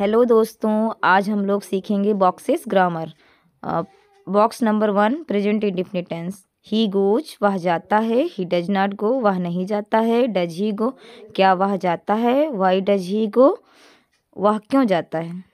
hello दोस्तों आज हम लोग सीखेंगे boxes grammar box number one present indefinite tense he goes वह जाता है ही डज नॉट गो वह नहीं जाता है डज ही गो क्या वह जाता है वाई डज ही गो वह क्यों जाता है